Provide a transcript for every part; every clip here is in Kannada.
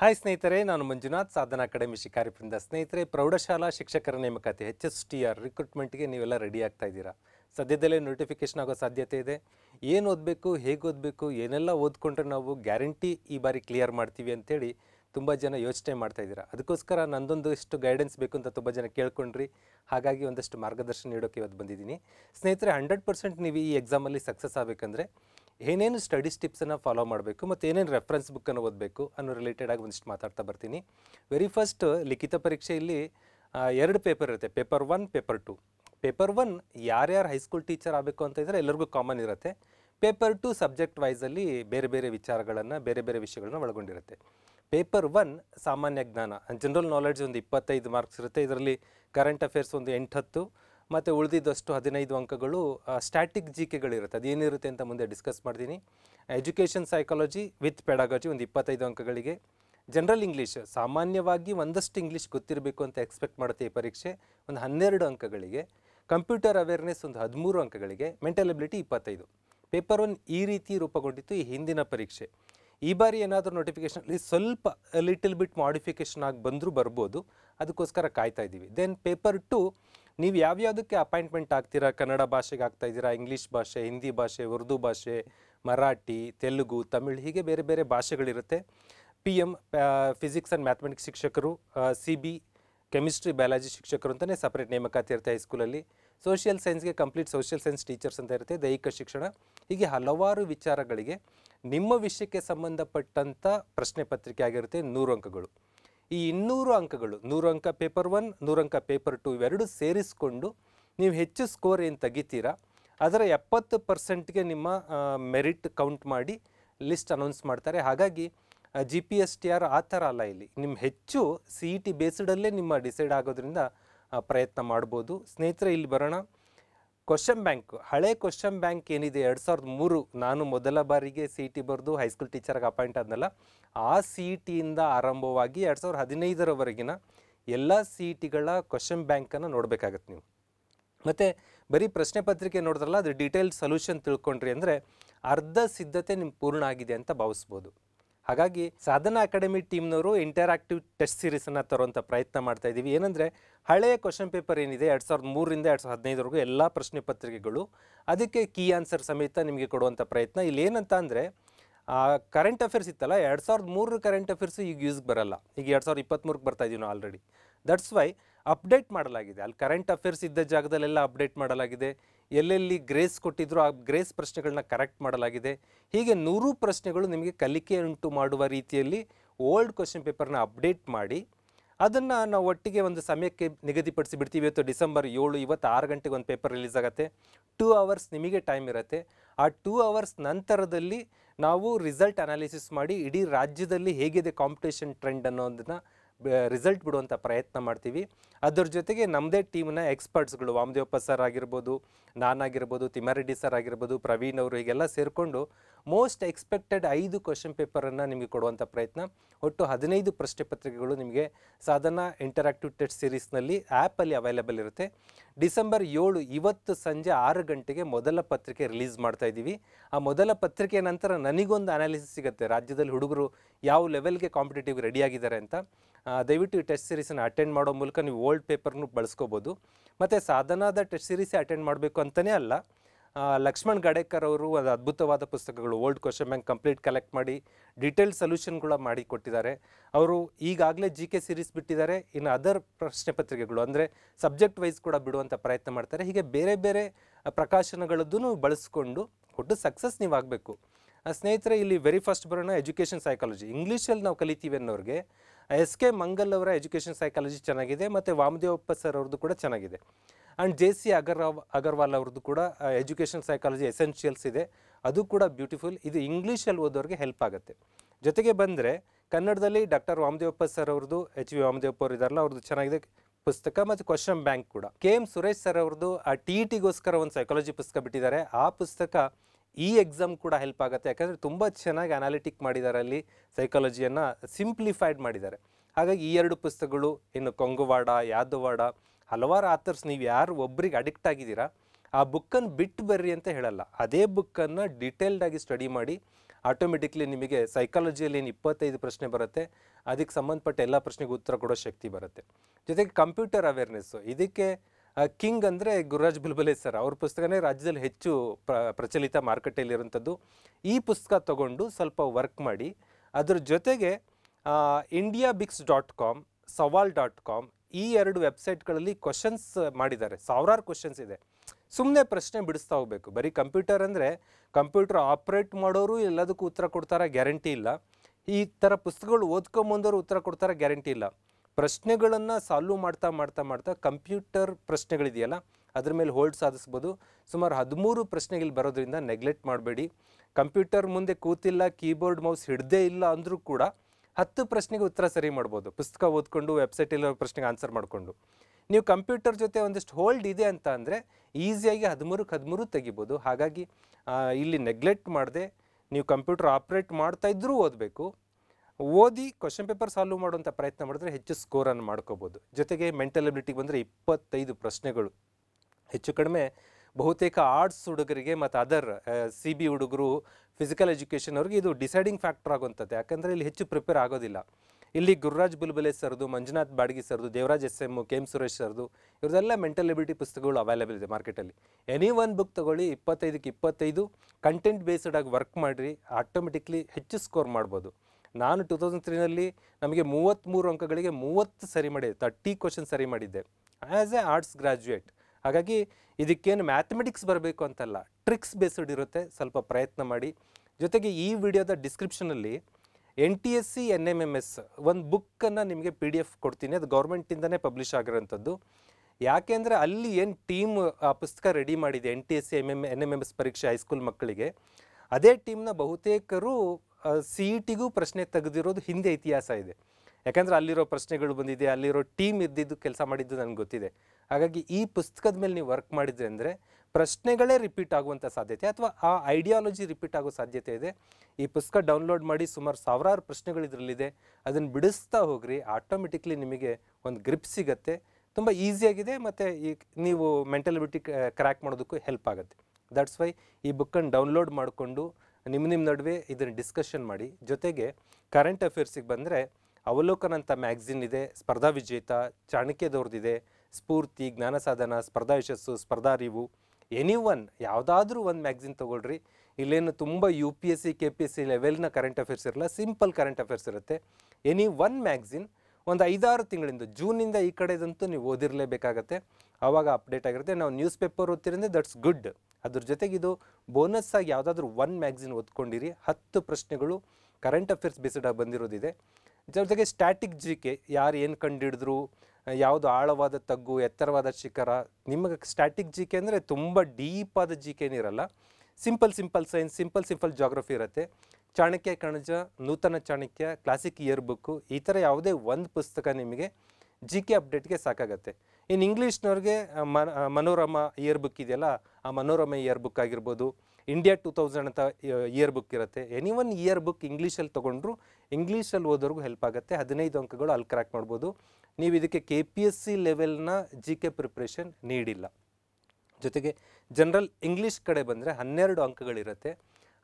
ಹಾಯ್ ಸ್ನೇಹಿತರೆ ನಾನು ಮಂಜುನಾಥ್ ಸಾಧನಾ ಅಕಾಡೆಮಿ ಶಿಕಾರಿಪುರಿಂದ ಸ್ನೇಹಿತರೆ ಪ್ರೌಢಶಾಲಾ ಶಿಕ್ಷಕರ ನೇಮಕಾತಿ ಎಚ್ ಎಸ್ ಟಿ ಆರ್ ರಿಕ್ರೂಟ್ಮೆಂಟ್ಗೆ ನೀವೆಲ್ಲ ರೆಡಿ ಆಗ್ತಾ ಇದ್ದೀರಾ ಸದ್ಯದಲ್ಲೇ ನೋಟಿಫಿಕೇಶನ್ ಆಗೋ ಸಾಧ್ಯತೆ ಇದೆ ಏನು ಓದಬೇಕು ಹೇಗೆ ಓದಬೇಕು ಏನೆಲ್ಲ ಓದ್ಕೊಂಡ್ರೆ ನಾವು ಗ್ಯಾರಂಟಿ ಈ ಬಾರಿ ಕ್ಲಿಯರ್ ಮಾಡ್ತೀವಿ ಅಂತೇಳಿ ತುಂಬ ಜನ ಯೋಚನೆ ಮಾಡ್ತಾ ಇದ್ದೀರಾ ಅದಕ್ಕೋಸ್ಕರ ನಂದೊಂದು ಗೈಡೆನ್ಸ್ ಬೇಕು ಅಂತ ತುಂಬ ಜನ ಕೇಳ್ಕೊಂಡ್ರಿ ಹಾಗಾಗಿ ಒಂದಷ್ಟು ಮಾರ್ಗದರ್ಶನ ನೀಡೋಕೆ ಇವತ್ತು ಬಂದಿದ್ದೀನಿ ಸ್ನೇಹಿತರೆ ಹಂಡ್ರೆಡ್ ಪರ್ಸೆಂಟ್ ನೀವು ಈ ಎಕ್ಸಾಮಲ್ಲಿ ಸಕ್ಸಸ್ ಆಗಬೇಕಂದ್ರೆ ಏನೇನು ಸ್ಟಡೀಸ್ ಟಿಪ್ಸನ್ನು ಫಾಲೋ ಮಾಡಬೇಕು ಮತ್ತು ಏನೇನು ರೆಫ್ರೆನ್ಸ್ ಬುಕ್ಕನ್ನು ಓದಬೇಕು ಅನ್ನೋ ರಿಲೇಟೆಡ್ ಆಗಿ ಒಂದಿಷ್ಟು ಮಾತಾಡ್ತಾ ಬರ್ತೀನಿ ವೆರಿ ಫಸ್ಟ್ ಲಿಖಿತ ಪರೀಕ್ಷೆಯಲ್ಲಿ ಎರಡು ಪೇಪರ್ ಇರುತ್ತೆ paper one paper two paper one ಯಾರ್ಯಾರು ಹೈಸ್ಕೂಲ್ ಟೀಚರ್ ಆಗಬೇಕು ಅಂತ ಇದ್ದರೆ ಎಲ್ಲರಿಗೂ ಕಾಮನ್ ಇರುತ್ತೆ ಪೇಪರ್ ಟು ಸಬ್ಜೆಕ್ಟ್ ವೈಸಲ್ಲಿ ಬೇರೆ ಬೇರೆ ವಿಚಾರಗಳನ್ನು ಬೇರೆ ಬೇರೆ ವಿಷಯಗಳನ್ನ ಒಳಗೊಂಡಿರುತ್ತೆ ಪೇಪರ್ ಒನ್ ಸಾಮಾನ್ಯ ಜ್ಞಾನ ಜನರಲ್ ನಾಲೆಡ್ಜ್ ಒಂದು ಇಪ್ಪತ್ತೈದು ಮಾರ್ಕ್ಸ್ ಇರುತ್ತೆ ಇದರಲ್ಲಿ ಕರೆಂಟ್ ಅಫೇರ್ಸ್ ಒಂದು ಎಂಟು ಹತ್ತು ಮತ್ತು ಉಳಿದಿದ್ದಷ್ಟು ಹದಿನೈದು ಅಂಕಗಳು ಸ್ಟ್ಯಾಟಿಕ್ ಜಿ ಕೆಗಳಿರುತ್ತೆ ಏನಿರುತ್ತೆ ಅಂತ ಮುಂದೆ ಡಿಸ್ಕಸ್ ಮಾಡ್ತೀನಿ ಎಜುಕೇಷನ್ ಸೈಕಾಲಜಿ ವಿತ್ ಪೆಡಾಗಜಿ ಒಂದು ಇಪ್ಪತ್ತೈದು ಅಂಕಗಳಿಗೆ ಜನರಲ್ ಇಂಗ್ಲೀಷ್ ಸಾಮಾನ್ಯವಾಗಿ ಒಂದಷ್ಟು ಇಂಗ್ಲೀಷ್ ಗೊತ್ತಿರಬೇಕು ಅಂತ ಎಕ್ಸ್ಪೆಕ್ಟ್ ಈ ಪರೀಕ್ಷೆ ಒಂದು ಹನ್ನೆರಡು ಅಂಕಗಳಿಗೆ ಕಂಪ್ಯೂಟರ್ ಅವೇರ್ನೆಸ್ ಒಂದು ಹದಿಮೂರು ಅಂಕಗಳಿಗೆ ಮೆಂಟಲ್ ಎಬಿಲಿಟಿ ಇಪ್ಪತ್ತೈದು ಪೇಪರ್ ಒನ್ ಈ ರೀತಿ ರೂಪಗೊಂಡಿತ್ತು ಈ ಹಿಂದಿನ ಪರೀಕ್ಷೆ ಈ ಬಾರಿ ಏನಾದರೂ ಅಲ್ಲಿ ಸ್ವಲ್ಪ ಲಿಟಲ್ ಬಿಟ್ ಮಾಡಿಫಿಕೇಷನ್ ಆಗಿ ಬಂದರೂ ಬರ್ಬೋದು ಅದಕ್ಕೋಸ್ಕರ ಕಾಯ್ತಾ ಇದ್ದೀವಿ ದೆನ್ ಪೇಪರ್ ಟು ನೀವು ಯಾವ್ಯಾವುದಕ್ಕೆ ಅಪಾಯಿಂಟ್ಮೆಂಟ್ ಆಗ್ತೀರಾ ಕನ್ನಡ ಭಾಷೆಗೆ ಆಗ್ತಾ ಇದ್ದೀರಾ ಇಂಗ್ಲೀಷ್ ಭಾಷೆ ಹಿಂದಿ ಭಾಷೆ ಉರ್ದು ಭಾಷೆ ಮರಾಠಿ ತೆಲುಗು ತಮಿಳು ಹೀಗೆ ಬೇರೆ ಬೇರೆ ಭಾಷೆಗಳಿರುತ್ತೆ P M physics and mathematics ಶಿಕ್ಷಕರು ಸಿ ಬಿ ಕೆಮಿಸ್ಟ್ರಿ ಬಯಾಲಜಿ ಶಿಕ್ಷಕರು ಅಂತಲೇ ಸಪ್ರೇಟ್ ನೇಮಕಾತಿ ಇರುತ್ತೆ ಹೈಸ್ಕೂಲಲ್ಲಿ ಸೋಷಿಯಲ್ ಸೈನ್ಸ್ಗೆ ಕಂಪ್ಲೀಟ್ ಸೋಷಿಯಲ್ ಸೈನ್ಸ್ ಟೀಚರ್ಸ್ ಅಂತ ಇರುತ್ತೆ ದೈಹಿಕ ಶಿಕ್ಷಣ ಹೀಗೆ ಹಲವಾರು ವಿಚಾರಗಳಿಗೆ ನಿಮ್ಮ ವಿಷಯಕ್ಕೆ ಸಂಬಂಧಪಟ್ಟಂಥ ಪ್ರಶ್ನೆ ಪತ್ರಿಕೆ ಆಗಿರುತ್ತೆ ನೂರು ಅಂಕಗಳು ಈ ಇನ್ನೂರು ಅಂಕಗಳು ನೂರು ಅಂಕ ಪೇಪರ್ ಒನ್ ನೂರು ಅಂಕ ಪೇಪರ್ ಟು ಇವೆರಡು ಸೇರಿಸಿಕೊಂಡು ನೀವು ಹೆಚ್ಚು ಸ್ಕೋರ್ ಏನು ತೆಗಿತೀರಾ ಅದರ ಎಪ್ಪತ್ತು ಪರ್ಸೆಂಟ್ಗೆ ನಿಮ್ಮ ಮೆರಿಟ್ ಕೌಂಟ್ ಮಾಡಿ ಲಿಸ್ಟ್ ಅನೌನ್ಸ್ ಮಾಡ್ತಾರೆ ಹಾಗಾಗಿ G P S T R ಆ ಥರ ಅಲ್ಲ ಇಲ್ಲಿ e ನಿಮ್ಮ ಹೆಚ್ಚು ಸಿ ಇ ಟಿ ಬೇಸ್ಡಲ್ಲೇ ನಿಮ್ಮ ಡಿಸೈಡ್ ಆಗೋದ್ರಿಂದ ಪ್ರಯತ್ನ ಮಾಡ್ಬೋದು ಸ್ನೇಹಿತರೆ ಇಲ್ಲಿ ಬರೋಣ ಕ್ವಶನ್ ಬ್ಯಾಂಕ್ ಹಳೆ ಕ್ವಶನ್ ಬ್ಯಾಂಕ್ ಏನಿದೆ ಎರಡು ಸಾವಿರದ ಮೂರು ನಾನು ಮೊದಲ ಬಾರಿಗೆ ಸಿ ಟಿ ಬರೆದು ಹೈಸ್ಕೂಲ್ ಟೀಚರ್ಗೆ ಅಪಾಯಿಂಟ್ ಆದ್ನಲ್ಲ ಆ ಸಿ ಟಿಯಿಂದ ಆರಂಭವಾಗಿ ಎರಡು ಸಾವಿರದ ಹದಿನೈದರವರೆಗಿನ ಎಲ್ಲ ಸಿ ಟಿಗಳ ಕ್ವಶನ್ ಬ್ಯಾಂಕನ್ನು ನೋಡಬೇಕಾಗತ್ತೆ ನೀವು ಮತ್ತು ಬರೀ ಪ್ರಶ್ನೆ ಪತ್ರಿಕೆ ನೋಡಿದ್ರಲ್ಲ ಅದು ಡೀಟೇಲ್ ಸೊಲ್ಯೂಷನ್ ತಿಳ್ಕೊಂಡ್ರಿ ಅಂದರೆ ಅರ್ಧ ಸಿದ್ಧತೆ ನಿಮ್ಗೆ ಪೂರ್ಣ ಆಗಿದೆ ಅಂತ ಭಾವಿಸ್ಬೋದು ಹಾಗಾಗಿ ಸಾಧನ ಅಕಾಡೆಮಿ ಟೀಮ್ನವರು ಇಂಟರಾಕ್ಟಿವ್ ಟೆಸ್ಟ್ ಸೀರೀಸನ್ನು ತರುವಂಥ ಪ್ರಯತ್ನ ಮಾಡ್ತಾ ಇದ್ದೀವಿ ಏನಂದರೆ ಹಳೆಯ ಕ್ವಶನ್ ಪೇಪರ್ ಏನಿದೆ ಎರಡು ಸಾವಿರದ ಮೂರರಿಂದ ಎರಡು ಸಾವಿರದ ಹದಿನೈದರವರೆಗೂ ಎಲ್ಲ ಪ್ರಶ್ನೆ ಪತ್ರಿಕೆಗಳು ಅದಕ್ಕೆ ಕೀ ಆನ್ಸರ್ ಸಮೇತ ನಿಮಗೆ ಕೊಡುವಂಥ ಪ್ರಯತ್ನ ಇಲ್ಲೇನಂತ ಅಂದರೆ ಕರೆಂಟ್ ಅಫೇರ್ಸ್ ಇತ್ತಲ್ಲ ಎರಡು ಸಾವಿರದ ಮೂರರ ಕರೆಂಟ್ ಅಫೇರ್ಸು ಈಗ ಯೂಸ್ಗೆ ಬರಲ್ಲ ಈಗ ಎರಡು ಸಾವಿರದ ಇಪ್ಪತ್ತ್ಮೂರಕ್ಕೆ ಬರ್ತಾ ಇದೀವಿ ನಾವು ಆಲ್ರೆಡಿ ದಟ್ಸ್ ವೈ ಅಪ್ಡೇಟ್ ಮಾಡಲಾಗಿದೆ ಅಲ್ಲಿ ಕರೆಂಟ್ ಅಫೇರ್ಸ್ ಇದ್ದ ಜಾಗದಲ್ಲೆಲ್ಲ ಅಪ್ಡೇಟ್ ಮಾಡಲಾಗಿದೆ ಎಲ್ಲೆಲ್ಲಿ ಗ್ರೇಸ್ ಕೊಟ್ಟಿದ್ರು ಆ ಗ್ರೇಸ್ ಪ್ರಶ್ನೆಗಳನ್ನ ಕರೆಕ್ಟ್ ಮಾಡಲಾಗಿದೆ ಹೀಗೆ ನೂರು ಪ್ರಶ್ನೆಗಳು ನಿಮಗೆ ಕಲಿಕೆಯುಂಟು ಮಾಡುವ ರೀತಿಯಲ್ಲಿ ಓಲ್ಡ್ ಕ್ವಶನ್ ಪೇಪರ್ನ ಅಪ್ಡೇಟ್ ಮಾಡಿ ಅದನ್ನು ನಾವು ಒಟ್ಟಿಗೆ ಒಂದು ಸಮಯಕ್ಕೆ ನಿಗದಿಪಡಿಸಿ ಬಿಡ್ತೀವಿ ಇವತ್ತು ಡಿಸೆಂಬರ್ ಏಳು ಇವತ್ತು ಆರು ಗಂಟೆಗೆ ಒಂದು ಪೇಪರ್ ರಿಲೀಸ್ ಆಗುತ್ತೆ ಟೂ ಅವರ್ಸ್ ನಿಮಗೆ ಟೈಮ್ ಇರುತ್ತೆ ಆ ಟೂ ಅವರ್ಸ್ ನಂತರದಲ್ಲಿ ನಾವು ರಿಸಲ್ಟ್ ಅನಾಲಿಸಿಸ್ ಮಾಡಿ ಇಡೀ ರಾಜ್ಯದಲ್ಲಿ ಹೇಗಿದೆ ಕಾಂಪಿಟೇಷನ್ ಟ್ರೆಂಡ್ ಅನ್ನೋದನ್ನು ರಿಸಲ್ಟ್ ಬಿಡುವಂಥ ಪ್ರಯತ್ನ ಮಾಡ್ತೀವಿ ಅದರ ಜೊತೆಗೆ ನಮ್ಮದೇ ಟೀಮ್ನ ಎಕ್ಸ್ಪರ್ಟ್ಸ್ಗಳು ವಾಮದೇವಪ್ಪ ಸರ್ ಆಗಿರ್ಬೋದು ನಾನಾಗಿರ್ಬೋದು ತಿಮ್ಮಾರೆಡ್ಡಿ ಸರ್ ಆಗಿರ್ಬೋದು ಪ್ರವೀಣ್ ಅವರು ಹೀಗೆಲ್ಲ ಸೇರಿಕೊಂಡು ಮೋಸ್ಟ್ ಎಕ್ಸ್ಪೆಕ್ಟೆಡ್ ಐದು ಕ್ವಶನ್ ಪೇಪರನ್ನು ನಿಮಗೆ ಕೊಡುವಂಥ ಪ್ರಯತ್ನ ಒಟ್ಟು ಹದಿನೈದು ಪ್ರಶ್ನೆ ಪತ್ರಿಕೆಗಳು ನಿಮಗೆ ಸಾಧನ ಇಂಟರಾಕ್ಟಿವ್ ಟೆಸ್ಟ್ ಸೀರೀಸ್ನಲ್ಲಿ ಆ್ಯಪಲ್ಲಿ ಅವೈಲೇಬಲ್ ಇರುತ್ತೆ ಡಿಸೆಂಬರ್ ಏಳು ಇವತ್ತು ಸಂಜೆ ಆರು ಗಂಟೆಗೆ ಮೊದಲ ಪತ್ರಿಕೆ ರಿಲೀಸ್ ಮಾಡ್ತಾ ಇದ್ದೀವಿ ಆ ಮೊದಲ ಪತ್ರಿಕೆ ನಂತರ ನನಗೊಂದು ಅನಾಲಿಸಿಸ್ ಸಿಗುತ್ತೆ ರಾಜ್ಯದಲ್ಲಿ ಹುಡುಗರು ಯಾವ ಲೆವೆಲ್ಗೆ ಕಾಂಪಿಟೇಟಿವ್ ರೆಡಿಯಾಗಿದ್ದಾರೆ ಅಂತ ದಯವಿಟ್ಟು ಈ ಟೆಸ್ಟ್ ಸೀರೀಸನ್ನು ಅಟೆಂಡ್ ಮಾಡೋ ಮೂಲಕ ನೀವು ಓಲ್ಡ್ ಪೇಪರ್ನು ಬಳಸ್ಕೋಬೋದು ಮತ್ತು ಸಾಧನಾದ ಟೆಸ್ಟ್ ಸೀರೀಸೆ ಅಟೆಂಡ್ ಮಾಡಬೇಕು ಅಂತಲೇ ಅಲ್ಲ ಲಕ್ಷ್ಮಣ್ ಗಡೇಕರ್ ಅವರು ಒಂದು ಅದ್ಭುತವಾದ ಪುಸ್ತಕಗಳು old question bank complete collect ಮಾಡಿ ಡೀಟೇಲ್ಡ್ ಸೊಲ್ಯೂಷನ್ಗಳ ಮಾಡಿ ಕೊಟ್ಟಿದ್ದಾರೆ ಅವರು ಈಗಾಗಲೇ ಜಿ ಕೆ ಸೀರೀಸ್ ಬಿಟ್ಟಿದ್ದಾರೆ ಇನ್ನು ಅದರ್ ಪ್ರಶ್ನೆ ಪತ್ರಿಕೆಗಳು ಅಂದರೆ ಸಬ್ಜೆಕ್ಟ್ ವೈಸ್ ಕೂಡ ಬಿಡುವಂಥ ಪ್ರಯತ್ನ ಮಾಡ್ತಾರೆ ಹೀಗೆ ಬೇರೆ ಬೇರೆ ಪ್ರಕಾಶನಗಳದ್ದು ಬಳಸ್ಕೊಂಡು ಕೊಟ್ಟು ಸಕ್ಸಸ್ ನೀವು ಆಗಬೇಕು ಸ್ನೇಹಿತರೆ ಇಲ್ಲಿ ವೆರಿ ಫಸ್ಟ್ ಬರೋಣ ಎಜುಕೇಷನ್ ಸೈಕಾಲಜಿ ಇಂಗ್ಲೀಷಲ್ಲಿ ನಾವು ಕಲಿತೀವಿ ಅನ್ನೋರಿಗೆ ಎಸ್ ಕೆ ಮಂಗಲ್ ಅವರ ಎಜುಕೇಷನ್ ಸೈಕಾಲಜಿ ಚೆನ್ನಾಗಿದೆ ಮತ್ತು ವಾಮದೇವಪ್ಪ ಸರ್ ಅವ್ರದ್ದು ಕೂಡ ಚೆನ್ನಾಗಿದೆ and J C Agarwal Agarwal ಅವ್ರದ್ದು ಕೂಡ ಎಜುಕೇಷನ್ ಸೈಕಾಲಜಿ ಎಸೆನ್ಷಿಯಲ್ಸ್ ಇದೆ ಅದು ಕೂಡ ಬ್ಯೂಟಿಫುಲ್ ಇದು ಇಂಗ್ಲೀಷಲ್ಲಿ ಓದೋರಿಗೆ ಹೆಲ್ಪ್ ಆಗುತ್ತೆ ಜೊತೆಗೆ ಬಂದರೆ ಕನ್ನಡದಲ್ಲಿ ಡಾಕ್ಟರ್ ವಾಮದೇವಪ್ಪ ಸರ್ ಅವ್ರದ್ದು ಎಚ್ ವಿ ವಾಮದೇವಪ್ಪ ಅವರು ಇದಾರಲ್ಲ ಅವ್ರದ್ದು ಚೆನ್ನಾಗಿದೆ ಪುಸ್ತಕ ಮತ್ತು ಕ್ವಶನ್ ಬ್ಯಾಂಕ್ ಕೂಡ ಕೆ ಎಂ ಸುರೇಶ್ ಸರ್ ಅವ್ರದ್ದು ಆ ಟಿ ಟಿಗೋಸ್ಕರ ಒಂದು ಸೈಕಾಲಜಿ ಪುಸ್ತಕ ಬಿಟ್ಟಿದ್ದಾರೆ ಆ ಪುಸ್ತಕ ಈ ಎಕ್ಸಾಮ್ ಕೂಡ ಹೆಲ್ಪ್ ಆಗುತ್ತೆ ಯಾಕಂದರೆ ತುಂಬ ಚೆನ್ನಾಗಿ ಅನಾಲಿಟಿಕ್ ಮಾಡಿದ್ದಾರೆ ಅಲ್ಲಿ ಸೈಕಾಲಜಿಯನ್ನು ಸಿಂಪ್ಲಿಫೈಡ್ ಮಾಡಿದ್ದಾರೆ ಹಾಗಾಗಿ ಈ ಎರಡು ಪುಸ್ತಕಗಳು ಇನ್ನು ಕೊಂಗುವಾಡ ಯಾದವಾಡ ಹಲವಾರು ಆಥರ್ಸ್ ನೀವು ಯಾರು ಒಬ್ಬರಿಗೆ ಅಡಿಕ್ಟ್ ಆಗಿದ್ದೀರಾ ಆ ಬುಕ್ಕನ್ನು ಬಿಟ್ಟು ಬರ್ರಿ ಅಂತ ಹೇಳಲ್ಲ ಅದೇ ಬುಕ್ಕನ್ನು ಡಿಟೇಲ್ಡಾಗಿ ಸ್ಟಡಿ ಮಾಡಿ ಆಟೋಮೆಟಿಕ್ಲಿ ನಿಮಗೆ ಸೈಕಾಲಜಿಯಲ್ಲಿ ಏನು ಇಪ್ಪತ್ತೈದು ಪ್ರಶ್ನೆ ಬರುತ್ತೆ ಅದಕ್ಕೆ ಸಂಬಂಧಪಟ್ಟ ಎಲ್ಲ ಪ್ರಶ್ನೆಗೆ ಉತ್ತರ ಕೊಡೋ ಶಕ್ತಿ ಬರುತ್ತೆ ಜೊತೆಗೆ ಕಂಪ್ಯೂಟರ್ ಅವೇರ್ನೆಸ್ಸು ಇದಕ್ಕೆ ಕಿಂಗ್ ಅಂದರೆ ಗುರುರಾಜ್ ಬಿಲ್ಬಲೆ ಸರ್ ಅವ್ರ ಪುಸ್ತಕನೇ ರಾಜ್ಯದಲ್ಲಿ ಹೆಚ್ಚು ಪ್ರ ಪ್ರಚಲಿತ ಮಾರುಕಟ್ಟೆಯಲ್ಲಿರುವಂಥದ್ದು ಈ ಪುಸ್ತಕ ತಗೊಂಡು ಸ್ವಲ್ಪ ವರ್ಕ್ ಮಾಡಿ ಅದ್ರ ಜೊತೆಗೆ India Bix dot com Sawaal dot com ಈ ಎರಡು ವೆಬ್ಸೈಟ್ಗಳಲ್ಲಿ ಕ್ವಶನ್ಸ್ ಮಾಡಿದ್ದಾರೆ ಸಾವಿರಾರು ಕ್ವಶನ್ಸ್ ಇದೆ ಸುಮ್ಮನೆ ಪ್ರಶ್ನೆ ಬಿಡಿಸ್ತಾ ಹೋಗಬೇಕು ಬರೀ ಕಂಪ್ಯೂಟರ್ ಅಂದರೆ ಕಂಪ್ಯೂಟರ್ ಆಪ್ರೇಟ್ ಮಾಡೋರು ಎಲ್ಲದಕ್ಕೂ ಉತ್ತರ ಕೊಡ್ತಾರೆ ಗ್ಯಾರಂಟಿ ಇಲ್ಲ ಈ ಥರ ಪುಸ್ತಕಗಳು ಓದ್ಕೊಂಬಂದವರು ಉತ್ತರ ಕೊಡ್ತಾರೆ ಗ್ಯಾರಂಟಿ ಇಲ್ಲ ಪ್ರಶ್ನೆಗಳನ್ನು ಸಾಲ್ವ್ ಮಾಡ್ತಾ ಮಾಡ್ತಾ ಮಾಡ್ತಾ ಕಂಪ್ಯೂಟರ್ ಪ್ರಶ್ನೆಗಳಿದೆಯಲ್ಲ ಅದ್ರ ಮೇಲೆ ಹೋಲ್ಡ್ ಸಾಧಿಸ್ಬೋದು ಸುಮಾರು ಹದಿಮೂರು ಪ್ರಶ್ನೆಗಳು ಬರೋದ್ರಿಂದ ನೆಗ್ಲೆಕ್ಟ್ ಮಾಡಬೇಡಿ ಕಂಪ್ಯೂಟರ್ ಮುಂದೆ ಕೂತಿಲ್ಲ ಕೀಬೋರ್ಡ್ ಮೌಸ್ ಹಿಡ್ದೇ ಇಲ್ಲ ಅಂದರೂ ಕೂಡ ಹತ್ತು ಪ್ರಶ್ನೆಗೆ ಉತ್ತರ ಸರಿ ಮಾಡ್ಬೋದು ಪುಸ್ತಕ ಓದ್ಕೊಂಡು ವೆಬ್ಸೈಟಲ್ಲಿರೋ ಪ್ರಶ್ನೆಗೆ ಆನ್ಸರ್ ಮಾಡಿಕೊಂಡು ನೀವು ಕಂಪ್ಯೂಟರ್ ಜೊತೆ ಒಂದಿಷ್ಟು ಹೋಲ್ಡ್ ಇದೆ ಅಂತ ಅಂದರೆ ಈಸಿಯಾಗಿ ಹದಿಮೂರಕ್ಕೆ ಹದಿಮೂರು ತೆಗಿಬೋದು ಹಾಗಾಗಿ ಇಲ್ಲಿ ನೆಗ್ಲೆಕ್ಟ್ ಮಾಡದೆ ನೀವು ಕಂಪ್ಯೂಟರ್ ಆಪ್ರೇಟ್ ಮಾಡ್ತಾ ಇದ್ದರೂ ಓದಬೇಕು ಓದಿ ಕ್ವಶನ್ ಪೇಪರ್ ಸಾಲ್ವ್ ಮಾಡುವಂಥ ಪ್ರಯತ್ನ ಮಾಡಿದ್ರೆ ಹೆಚ್ಚು ಸ್ಕೋರನ್ನು ಮಾಡ್ಕೋಬೋದು ಜೊತೆಗೆ ಮೆಂಟಲ್ ಎಬಿಲಿಟಿಗೆ ಬಂದರೆ ಇಪ್ಪತ್ತೈದು ಪ್ರಶ್ನೆಗಳು ಹೆಚ್ಚು ಕಡಿಮೆ ಬಹುತೇಕ ಆರ್ಟ್ಸ್ ಹುಡುಗರಿಗೆ ಮತ್ತು ಅದರ್ ಸಿ ಬಿ ಹುಡುಗರು ಫಿಸಿಕಲ್ ಎಜುಕೇಷನ್ ಅವ್ರಿಗೆ ಇದು ಡಿಸೈಡಿಂಗ್ ಫ್ಯಾಕ್ಟರ್ ಆಗುವಂಥದ್ದು ಯಾಕಂದರೆ ಇಲ್ಲಿ ಹೆಚ್ಚು ಪ್ರಿಪೇರ್ ಆಗೋದಿಲ್ಲ ಇಲ್ಲಿ ಗುರುರಾಜ್ ಬುಲ್ಬಲೆ ಸರ್ದು ಮಂಜುನಾಥ್ ಬಾಡ್ಗಿ ಸರ್ದು Devaraj S M K M Suresh ಸರ್ದು ಇವರೆಲ್ಲ ಮೆಂಟಲ್ ಎಬಿಲಿಟಿ ಪುಸ್ತಕಗಳು ಅವೈಲೇಬಲ್ ಇದೆ ಮಾರ್ಕೆಟಲ್ಲಿ ಎನಿ ಒನ್ ಬುಕ್ ತೊಗೊಳ್ಳಿ ಇಪ್ಪತ್ತೈದಕ್ಕೆ ಇಪ್ಪತ್ತೈದು ಕಂಟೆಂಟ್ ಬೇಸ್ಡಾಗಿ ಆಗಿ ವರ್ಕ್ ಮಾಡಿರಿ ಆಟೋಮೆಟಿಕ್ಲಿ ಹೆಚ್ಚು ಸ್ಕೋರ್ ಮಾಡ್ಬೋದು ನಾನು ಟೂ ತೌಸಂಡ್ ತ್ರೀನಲ್ಲಿ ನಮಗೆ ಮೂವತ್ತ್ಮೂರು ಅಂಕಗಳಿಗೆ ಮೂವತ್ತು ಸರಿ ಮಾಡಿದೆ ತರ್ಟಿ ಕ್ವಶನ್ ಸರಿ ಮಾಡಿದ್ದೆ ಆ್ಯಸ್ ಎ ಆರ್ಟ್ಸ್ ಗ್ರ್ಯಾಜುಯೇಟ್ ಹಾಗಾಗಿ ಇದಕ್ಕೇನು ಮ್ಯಾಥಮೆಟಿಕ್ಸ್ ಬರಬೇಕು ಅಂತಲ್ಲ ಟ್ರಿಕ್ಸ್ ಬೇಸ್ಡ್ ಇರುತ್ತೆ ಸ್ವಲ್ಪ ಪ್ರಯತ್ನ ಮಾಡಿ ಜೊತೆಗೆ ಈ ವಿಡಿಯೋದ ಡಿಸ್ಕ್ರಿಪ್ಷನಲ್ಲಿ N T S C N M M S ಒಂದು ಬುಕ್ಕನ್ನು ನಿಮಗೆ ಪಿ ಡಿ ಎಫ್ ಕೊಡ್ತೀನಿ ಅದು ಗೌರ್ಮೆಂಟಿಂದನೇ ಪಬ್ಲಿಷ್ ಆಗಿರೋಂಥದ್ದು ಯಾಕೆ ಅಂದರೆ ಅಲ್ಲಿ ಏನು ಟೀಮ್ ಆ ಪುಸ್ತಕ ರೆಡಿ ಮಾಡಿದೆ N T S C M M N M M S ಪರೀಕ್ಷೆ ಹೈಸ್ಕೂಲ್ ಮಕ್ಕಳಿಗೆ ಅದೇ ಟೀಮ್ನ ಬಹುತೇಕರು ಸಿ ಇ ಪ್ರಶ್ನೆ ತೆಗೆದಿರೋದು ಹಿಂದೆ ಇತಿಹಾಸ ಇದೆ ಯಾಕಂದರೆ ಅಲ್ಲಿರೋ ಪ್ರಶ್ನೆಗಳು ಬಂದಿದೆ ಅಲ್ಲಿರೋ ಟೀಮ್ ಇದ್ದಿದ್ದು ಕೆಲಸ ಮಾಡಿದ್ದು ನನಗೆ ಗೊತ್ತಿದೆ ಹಾಗಾಗಿ ಈ ಪುಸ್ತಕದ ಮೇಲೆ ನೀವು ವರ್ಕ್ ಮಾಡಿದ್ರೆ ಅಂದರೆ ಪ್ರಶ್ನೆಗಳೇ ರಿಪೀಟ್ ಆಗುವಂಥ ಸಾಧ್ಯತೆ ಅಥವಾ ಆ ಐಡಿಯಾಲಜಿ ರಿಪೀಟ್ ಆಗೋ ಸಾಧ್ಯತೆ ಇದೆ ಈ ಪುಸ್ತಕ ಡೌನ್ಲೋಡ್ ಮಾಡಿ ಸುಮಾರು ಸಾವಿರಾರು ಪ್ರಶ್ನೆಗಳು ಇದರಲ್ಲಿದೆ ಅದನ್ನು ಬಿಡಿಸ್ತಾ ಹೋಗ್ರಿ ಆಟೋಮೆಟಿಕ್ಲಿ ನಿಮಗೆ ಒಂದು ಗ್ರಿಪ್ ಸಿಗುತ್ತೆ ತುಂಬ ಈಸಿಯಾಗಿದೆ ಮತ್ತು ಈ ನೀವು ಮೆಂಟಲಿಬಿಟಿ ಕ್ರ್ಯಾಕ್ ಮಾಡೋದಕ್ಕೂ ಹೆಲ್ಪ್ ಆಗುತ್ತೆ ದಟ್ಸ್ ವೈ ಈ ಬುಕ್ಕನ್ನು ಡೌನ್ಲೋಡ್ ಮಾಡಿಕೊಂಡು ನಿಮ್ಮ ನಿಮ್ಮ ನಡುವೆ ಇದನ್ನು ಡಿಸ್ಕಷನ್ ಮಾಡಿ ಜೊತೆಗೆ ಕರೆಂಟ್ ಅಫೇರ್ಸಿಗೆ ಬಂದರೆ ಅವಲೋಕನ ಅಂತ ಮ್ಯಾಗ್ಝಿನ್ ಇದೆ ಸ್ಪರ್ಧಾ ವಿಜೇತ ಚಾಣಕ್ಯದವ್ರದ್ದಿದೆ ಸ್ಫೂರ್ತಿ ಜ್ಞಾನ ಸಾಧನ ಸ್ಪರ್ಧಾ ಯಶಸ್ಸು ಸ್ಪರ್ಧಾ ಅರಿವು ಎನಿ ಒನ್ ಯಾವುದಾದ್ರೂ ಒಂದು ಮ್ಯಾಗ್ಝಿನ್ ತೊಗೊಳ್ರಿ ಇಲ್ಲೇನು ತುಂಬ U P S C K P S C ಲೆವೆಲ್ನ ಕರೆಂಟ್ ಅಫೇರ್ಸ್ ಇರಲ್ಲ ಸಿಂಪಲ್ ಕರೆಂಟ್ ಅಫೇರ್ಸ್ ಇರುತ್ತೆ ಎನಿ ಒನ್ ಮ್ಯಾಗ್ಝಿನ್ ಒಂದು ಐದಾರು ತಿಂಗಳಿಂದ ಜೂನಿಂದ ಈ ಕಡೆದಂತೂ ನೀವು ಓದಿರಲೇಬೇಕಾಗತ್ತೆ ಆವಾಗ ಅಪ್ಡೇಟ್ ಆಗಿರುತ್ತೆ ನಾವು ನ್ಯೂಸ್ ಪೇಪರ್ ಓದ್ತಿರಂದ್ರೆ ದಟ್ಸ್ ಗುಡ್ ಅದ್ರ ಇದು ಬೋನಸ್ ಆಗಿ ಯಾವುದಾದ್ರೂ ಒನ್ ಮ್ಯಾಗ್ಝಿನ್ ಓದ್ಕೊಂಡಿರಿ ಹತ್ತು ಪ್ರಶ್ನೆಗಳು ಕರೆಂಟ್ ಅಫೇರ್ಸ್ ಬೇಸಡಾಗಿ ಬಂದಿರೋದಿದೆ ಜೊತೆಗೆ ಸ್ಟ್ಯಾಟಿಕ್ ಜಿ ಕೆ ಯಾರು ಏನು ಕಂಡುಹಿಡಿದ್ರು ಯಾವುದು ಆಳವಾದ ತಗ್ಗು ಎತ್ತರವಾದ ಶಿಖರ ನಿಮಗೆ ಸ್ಟ್ಯಾಟಿಕ್ ಜಿ ಕೆ ಅಂದರೆ ತುಂಬ ಡೀಪಾದ ಜಿ ಕೆನಿರಲ್ಲ simple simple science simple simple geography ಇರುತ್ತೆ ಚಾಣಕ್ಯ ಕಣಜ ನೂತನ ಚಾಣಕ್ಯ ಕ್ಲಾಸಿಕ್ ಇಯರ್ ಬುಕ್ಕು ಈ ಥರ ಯಾವುದೇ ಒಂದು ಪುಸ್ತಕ ನಿಮಗೆ ಜಿ ಕೆ ಅಪ್ಡೇಟ್ಗೆ ಸಾಕಾಗತ್ತೆ ಇನ್ನು ಇಂಗ್ಲೀಷ್ನವ್ರಿಗೆ ಮನ ಮನೋರಮ ಇಯರ್ ಬುಕ್ ಇದೆಯಲ್ಲ ಆ ಮನೋರಮ ಇಯರ್ ಬುಕ್ ಆಗಿರ್ಬೋದು ಇಂಡಿಯಾ ಟೂ ತೌಸಂಡ್ ಅಂತ ಇಯರ್ ಬುಕ್ ಇರುತ್ತೆ ಎನಿ ಒನ್ ಇಯರ್ ಬುಕ್ ಇಂಗ್ಲೀಷಲ್ಲಿ ತೊಗೊಂಡ್ರು ಇಂಗ್ಲೀಷಲ್ಲಿ ಓದೋರ್ಗೂ ಹೆಲ್ಪ್ ಆಗುತ್ತೆ ಹದಿನೈದು ಅಂಕಗಳು ಅಲ್ಲಿ ಕ್ರ್ಯಾಕ್ ಮಾಡ್ಬೋದು ನೀವು ಇದಕ್ಕೆ ಕೆ ಪಿ ಎಸ್ ಸಿ ಲೆವೆಲ್ನ ಜಿ ಕೆ ಪ್ರಿಪ್ರೇಷನ್ ನೀಡಿಲ್ಲ ಜೊತೆಗೆ ಜನರಲ್ ಇಂಗ್ಲೀಷ್ ಕಡೆ ಬಂದರೆ ಹನ್ನೆರಡು ಅಂಕಗಳಿರುತ್ತೆ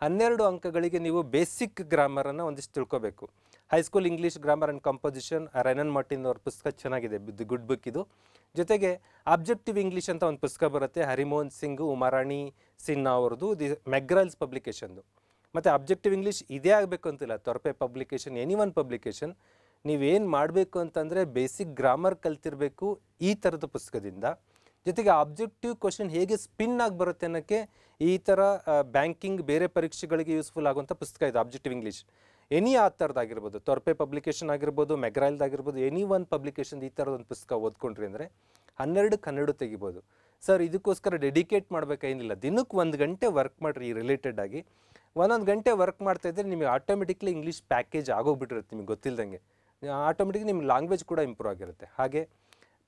ಹನ್ನೆರಡು ಅಂಕಗಳಿಗೆ ನೀವು ಬೇಸಿಕ್ ಗ್ರಾಮರನ್ನು ಒಂದಿಷ್ಟು ತಿಳ್ಕೋಬೇಕು high school English grammar and composition Wren and Martin ಅವ್ರ ಪುಸ್ತಕ ಚೆನ್ನಾಗಿದೆ ದಿ ಗುಡ್ ಬುಕ್ ಇದು ಜೊತೆಗೆ ಆಬ್ಜೆಕ್ಟಿವ್ ಇಂಗ್ಲೀಷ್ ಅಂತ ಒಂದು ಪುಸ್ತಕ ಬರುತ್ತೆ ಹರಿಮೋಹನ್ ಸಿಂಗ್ ಉಮಾರಾಣಿ ಸಿನ್ಹಾ ಅವ್ರದ್ದು ದಿ ಮೆಗ್ರಲ್ಸ್ ಪಬ್ಲಿಕೇಶನ್ದು ಮತ್ತು ಆಬ್ಜೆಕ್ಟಿವ್ ಇಂಗ್ಲೀಷ್ ಇದೇ ಆಗಬೇಕು ಅಂತಿಲ್ಲ Thorpe publication any one publication ನೀವೇನು ಮಾಡಬೇಕು ಅಂತಂದರೆ ಬೇಸಿಕ್ ಗ್ರಾಮರ್ ಕಲ್ತಿರಬೇಕು ಈ ಥರದ ಪುಸ್ತಕದಿಂದ ಜೊತೆಗೆ ಆಬ್ಜೆಕ್ಟಿವ್ ಕ್ವಶನ್ ಹೇಗೆ ಸ್ಪಿನ್ ಆಗಿ ಬರುತ್ತೆ ಅನ್ನೋಕ್ಕೆ ಈ ಥರ ಬ್ಯಾಂಕಿಂಗ್ ಬೇರೆ ಪರೀಕ್ಷೆಗಳಿಗೆ ಯೂಸ್ಫುಲ್ ಆಗುವಂಥ ಪುಸ್ತಕ ಇದೆ ಆಬ್ಜೆಕ್ಟಿವ್ ಇಂಗ್ಲೀಷ್ ಎನಿ ಆ ಥರದ್ದಾಗಿರ್ಬೋದು ತೊರ್ಪೆ ಪಬ್ಲಿಕೇಶನ್ ಆಗಿರ್ಬೋದು ಮೆಗ್ರಾಯಲ್ದಾಗಿರ್ಬೋದು ಎನಿ ಒನ್ ಪಬ್ಲಿಕೇಶನ್ ಈ ಥರದ ಒಂದು ಪುಸ್ತಕ ಓದ್ಕೊಂಡ್ರಿ ಅಂದರೆ ಹನ್ನೆರಡು ಕನ್ನಡ ತೆಗಿಬೋದು ಸರ್ ಇದಕ್ಕೋಸ್ಕರ ಡೆಡಿಕೇಟ್ ಮಾಡಬೇಕೇನಿಲ್ಲ ದಿನಕ್ಕೆ ಒಂದು ಗಂಟೆ ವರ್ಕ್ ಮಾಡಿರಿ ಈ ರಿಲೇಟೆಡ್ ಆಗಿ ಒಂದೊಂದು ಗಂಟೆ ವರ್ಕ್ ಮಾಡ್ತಾ ಇದ್ದರೆ ನಿಮಗೆ ಆಟೋಮೆಟಿಕ್ಲಿ ಇಂಗ್ಲೀಷ್ ಪ್ಯಾಕೇಜ್ ಆಗೋಗ್ಬಿಟ್ಟಿರುತ್ತೆ ನಿಮ್ಗೆ ಗೊತ್ತಿಲ್ಲದಂಗೆ ಆಟೋಮೆಟಿಕ್ ನಿಮ್ಮ ಲ್ಯಾಂಗ್ವೇಜ್ ಕೂಡ ಇಂಪ್ರೂವ್ ಆಗಿರುತ್ತೆ ಹಾಗೆ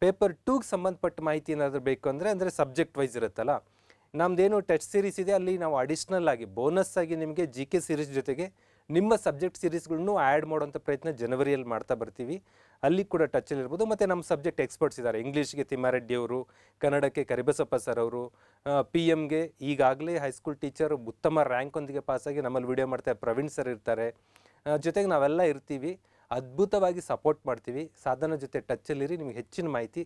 ಪೇಪರ್ ಟೂಗೆ ಸಂಬಂಧಪಟ್ಟ ಮಾಹಿತಿ ಏನಾದರೂ ಬೇಕು ಅಂದರೆ ಅಂದರೆ ಸಬ್ಜೆಕ್ಟ್ ವೈಸ್ ಇರುತ್ತಲ್ಲ ನಮ್ಮದೇನು ಟೆಸ್ಟ್ ಸೀರೀಸ್ ಇದೆ ಅಲ್ಲಿ ನಾವು ಅಡಿಷ್ನಲ್ ಆಗಿ ಬೋನಸ್ ಆಗಿ ನಿಮಗೆ ಜಿ ಕೆ ಸೀರೀಸ್ ಜೊತೆಗೆ ನಿಮ್ಮ ಸಬ್ಜೆಕ್ಟ್ ಸೀರೀಸ್ಗಳನ್ನು ಆ್ಯಡ್ ಮಾಡುವಂಥ ಪ್ರಯತ್ನ ಜನವರಿಯಲ್ಲಿ ಮಾಡ್ತಾ ಬರ್ತೀವಿ ಅಲ್ಲಿ ಕೂಡ ಟಚಲ್ಲಿ ಇರ್ಬೋದು ಮತ್ತು ನಮ್ಮ ಸಬ್ಜೆಕ್ಟ್ ಎಕ್ಸ್ಪರ್ಟ್ಸ್ ಇದ್ದಾರೆ ಇಂಗ್ಲೀಷ್ಗೆ ತಿಮ್ಮಾರೆಡ್ಡಿ ಅವರು ಕನ್ನಡಕ್ಕೆ ಕರಿಬಸಪ್ಪ ಸರ್ ಅವರು ಪಿ ಎಮ್ಗೆ ಈಗಾಗಲೇ ಹೈಸ್ಕೂಲ್ ಟೀಚರ್ ಉತ್ತಮ ರ್ಯಾಂಕ್ ಒಂದಿಗೆ ಪಾಸಾಗಿ ನಮ್ಮಲ್ಲಿ ವಿಡಿಯೋ ಮಾಡ್ತಾರೆ ಪ್ರವೀಣ್ ಸರ್ ಇರ್ತಾರೆ ಜೊತೆಗೆ ನಾವೆಲ್ಲ ಇರ್ತೀವಿ ಅದ್ಭುತವಾಗಿ ಸಪೋರ್ಟ್ ಮಾಡ್ತೀವಿ ಸಾಧನ ಜೊತೆ ಟಚ್ಚಲ್ಲಿರಿ ನಿಮಗೆ ಹೆಚ್ಚಿನ ಮಾಹಿತಿ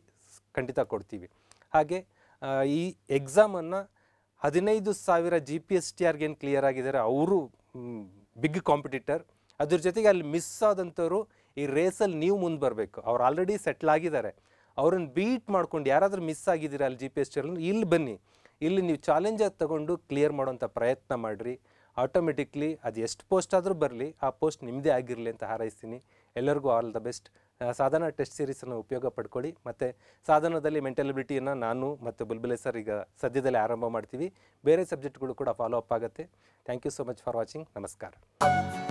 ಖಂಡಿತ ಕೊಡ್ತೀವಿ ಹಾಗೆ ಈ ಎಕ್ಸಾಮನ್ನು ಹದಿನೈದು ಸಾವಿರ ಜಿ ಪಿ ಎಸ್ ಟಿ ಆರ್ಗೇನು ಕ್ಲಿಯರ್ ಆಗಿದ್ದಾರೆ ಅವರು ಬಿಗ್ ಕಾಂಪಿಟೇಟರ್ ಅದ್ರ ಜೊತೆಗೆ ಅಲ್ಲಿ ಮಿಸ್ ಆದಂಥವ್ರು ಈ ರೇಸಲ್ಲಿ ನೀವು ಮುಂದೆ ಬರಬೇಕು ಅವ್ರು ಆಲ್ರೆಡಿ ಸೆಟ್ಲ್ ಆಗಿದ್ದಾರೆ ಅವ್ರನ್ನ ಬೀಟ್ ಮಾಡ್ಕೊಂಡು ಯಾರಾದರೂ ಮಿಸ್ ಆಗಿದ್ದೀರಾ ಅಲ್ಲಿ ಜಿ ಪಿ ಎಸ್ ಟಿ ಅಲ್ಲಿ ಇಲ್ಲಿ ಬನ್ನಿ ಇಲ್ಲಿ ನೀವು ಚಾಲೆಂಜಾಗಿ ತಗೊಂಡು ಕ್ಲಿಯರ್ ಮಾಡೋವಂಥ ಪ್ರಯತ್ನ ಮಾಡಿರಿ ಆಟೋಮೆಟಿಕ್ಲಿ ಅದು ಎಷ್ಟು ಪೋಸ್ಟ್ ಆದರೂ ಬರಲಿ ಆ ಪೋಸ್ಟ್ ನಿಮ್ಮದೇ ಆಗಿರಲಿ ಅಂತ ಹಾರೈಸ್ತೀನಿ ಎಲ್ಲರಿಗೂ all the best Sadhana test ಸೀರೀಸನ್ನು ಉಪಯೋಗ ಪಡ್ಕೊಳ್ಳಿ ಮತ್ತು ಸಾಧನದಲ್ಲಿ ಮೆಂಟಲಿಬಿಲಿಟಿಯನ್ನು ನಾನು ಮತ್ತು ಬುಲ್ಬುಲೆ ಸರ್ ಈಗ ಸದ್ಯದಲ್ಲೇ ಆರಂಭ ಮಾಡ್ತೀವಿ ಬೇರೆ ಸಬ್ಜೆಕ್ಟ್ಗಳು ಕೂಡ ಫಾಲೋ ಅಪ್ ಆಗುತ್ತೆ thank you so much for watching ನಮಸ್ಕಾರ